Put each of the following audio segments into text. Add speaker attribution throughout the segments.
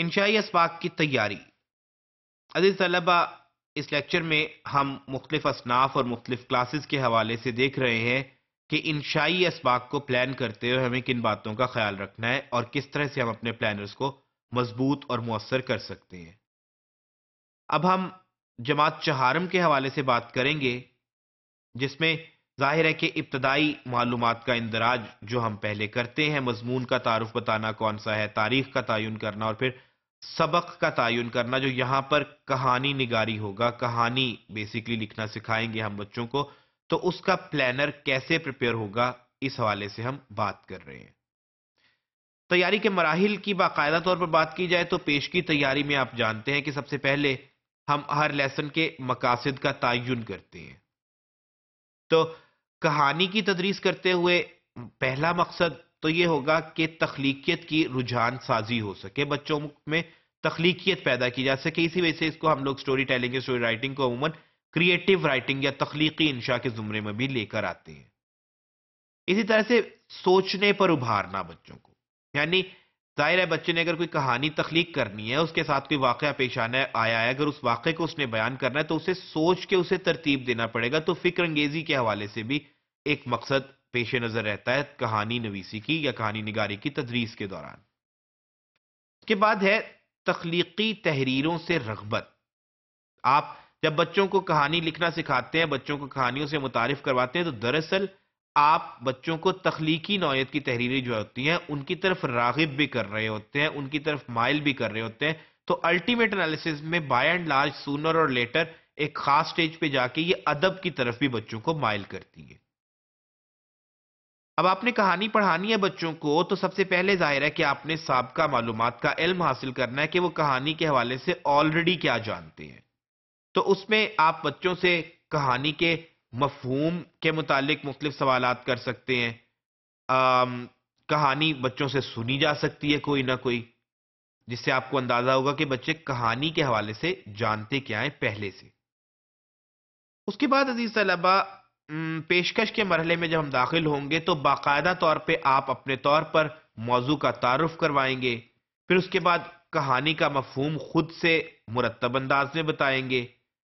Speaker 1: इनशाई इसबाक की तैयारी अजीज़ तलबा इस लेक्चर में हम मुख्तफ असनाफ और मुख्तफ क्लासेस के हवाले से देख रहे हैं कि इंशाई इसबाक को प्लान करते हुए हमें किन बातों का ख्याल रखना है और किस तरह से हम अपने प्लानर्स को मजबूत और मवसर कर सकते हैं अब हम जमात चहारम के हवाले से बात करेंगे जिसमें जाहिर है कि इब्तदाई मालूम का इंदराज जो हम पहले करते हैं मजमून का तारफ़ बताना कौन सा है तारीख का तयन करना और फिर सबक का तयन करना जो यहां पर कहानी निगारी होगा कहानी बेसिकली लिखना सिखाएंगे हम बच्चों को तो उसका प्लानर कैसे प्रिपेयर होगा इस हवाले से हम बात कर रहे हैं तैयारी के मराहल की बाकायदा तौर पर बात की जाए तो पेश की तैयारी में आप जानते हैं कि सबसे पहले हम हर लेसन के मकासद का तयन करते हैं तो कहानी की तदरीस करते हुए पहला मकसद तो ये होगा कि तख्लीकियत की रुझान साजी हो सके बच्चों में तख्लीकियत पैदा की जा सके इसी वजह से इसको हम लोग स्टोरी टेलिंग या स्टोरी राइटिंग को अमूमन क्रिएटिव राइटिंग या तख्लीकी इंशा के जुमरे में भी लेकर आते हैं इसी तरह से सोचने पर उभारना बच्चों को यानी जाहिर है बच्चे ने अगर कोई कहानी तख्लीक करनी है उसके साथ कोई वाक़ पेश आना आया है अगर उस वाक्य को उसने बयान करना है तो उसे सोच के उसे तरतीब देना पड़ेगा तो फिक्र अंगेजी के हवाले से भी एक मकसद पेश नज़र रहता है कहानी नवीसी की या कहानी निगारी की तदरीस के दौरान उसके बाद है तख्लीकी तहरीरों से रगबत आप जब बच्चों को कहानी लिखना सिखाते हैं बच्चों को कहानियों से मुतारफ़ करवाते हैं तो दरअसल आप बच्चों को तख्लीकी नौत की तहरीरें जो होती हैं उनकी तरफ रागिब भी कर रहे होते हैं उनकी तरफ माइल भी कर रहे होते हैं तो अल्टीमेट एनालिसिस में बाय एंड लार्ज सूनर और लेटर एक खास स्टेज पे जाके ये अदब की तरफ भी बच्चों को माइल करती है अब आपने कहानी पढ़ानी है बच्चों को तो सबसे पहले जाहिर है कि आपने सबका मालूम का इल्म हासिल करना है कि वो कहानी के हवाले से ऑलरेडी क्या जानते हैं तो उसमें आप बच्चों से कहानी के मफहूम के मुतालिक मुख्तफ सवाल कर सकते हैं आ, कहानी बच्चों से सुनी जा सकती है कोई ना कोई जिससे आपको अंदाजा होगा कि बच्चे कहानी के हवाले से जानते क्या है पहले से उसके बाद अजीज तलबा पेशकश के मरहले में जब हम दाखिल होंगे तो बाकायदा तौर पर आप अपने तौर पर मौजू का तारफ करवाएंगे फिर उसके बाद कहानी का मफहम खुद से मुरतब अंदाज में बताएंगे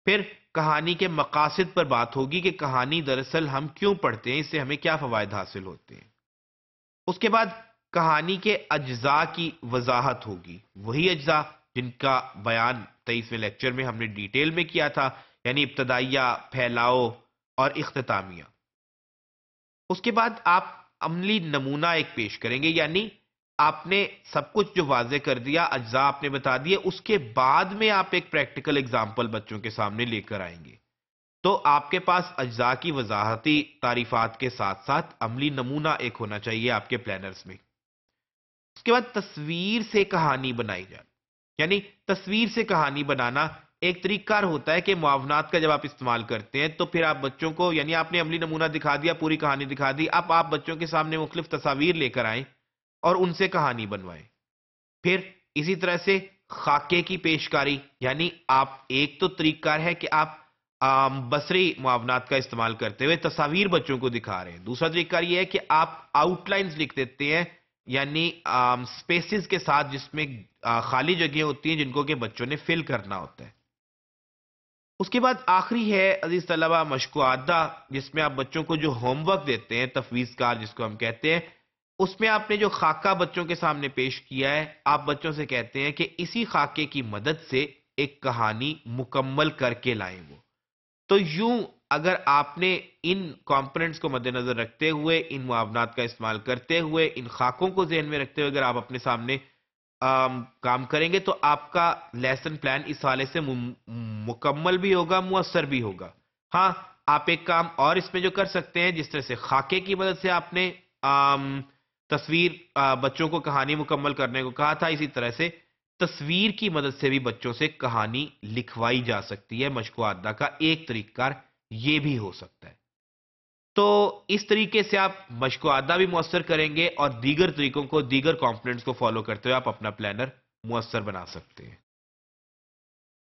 Speaker 1: फिर कहानी के मकासद पर बात होगी कि कहानी दरअसल हम क्यों पढ़ते हैं इससे हमें क्या फ़वाद हासिल होते हैं उसके बाद कहानी के अज्जा की वजाहत होगी वही अज्जा जिनका बयान तेईसवें लेक्चर में हमने डिटेल में किया था यानी इब्तदाइया फैलाओ और इख्तामिया उसके बाद आप अमली नमूना एक पेश करेंगे यानी आपने सब कुछ जो वाजे कर दिया अज्जा आपने बता दिए उसके बाद में आप एक प्रैक्टिकल एग्जाम्पल बच्चों के सामने लेकर आएंगे तो आपके पास अज्जा की वजाहती तारीफात के साथ साथ अमली नमूना एक होना चाहिए आपके प्लानर्स में उसके बाद तस्वीर से कहानी बनाई जाए यानी तस्वीर से कहानी बनाना एक तरीकार होता है कि मुआवनात का जब आप इस्तेमाल करते हैं तो फिर आप बच्चों को यानी आपने अमली नमूना दिखा दिया पूरी कहानी दिखा दी अब आप बच्चों के सामने मुख्तफ तस्वीर लेकर आए और उनसे कहानी बनवाएं फिर इसी तरह से खाके की पेशकारी यानी आप एक तो तरीकार है कि आप बसरी मुआवनात का इस्तेमाल करते हुए तस्वीर बच्चों को दिखा रहे हैं दूसरा तरीका यह है कि आप आउटलाइंस लिख देते हैं यानी स्पेसिस के साथ जिसमें खाली जगह होती हैं जिनको के बच्चों ने फिल करना होता है उसके बाद आखिरी है अजीज तलबा मशको आदा जिसमें आप बच्चों को जो होमवर्क देते हैं तफवीज़ कार जिसको हम कहते हैं उसमें आपने जो खाका बच्चों के सामने पेश किया है आप बच्चों से कहते हैं कि इसी खाके की मदद से एक कहानी मुकम्मल करके लाए वो तो यूं अगर आपने इन कॉम्पोनेंट्स को मद्देनजर रखते हुए इन मुआवनात का इस्तेमाल करते हुए इन खाकों को जहन में रखते हुए अगर आप अपने सामने काम करेंगे तो आपका लेसन प्लान इस हवाले से मुकम्मल भी होगा मुअसर भी होगा हाँ आप एक काम और इसमें जो कर सकते हैं जिस तरह से खाके की मदद से आपने आम, तस्वीर आ, बच्चों को कहानी मुकम्मल करने को कहा था इसी तरह से तस्वीर की मदद से भी बच्चों से कहानी लिखवाई जा सकती है मशकुआदा का एक तरीका ये भी हो सकता है तो इस तरीके से आप मशको आदा भी मुसर करेंगे और दीगर तरीकों को दीगर कॉम्पोनेंट्स को फॉलो करते हुए आप अपना प्लानर मुसर बना सकते हैं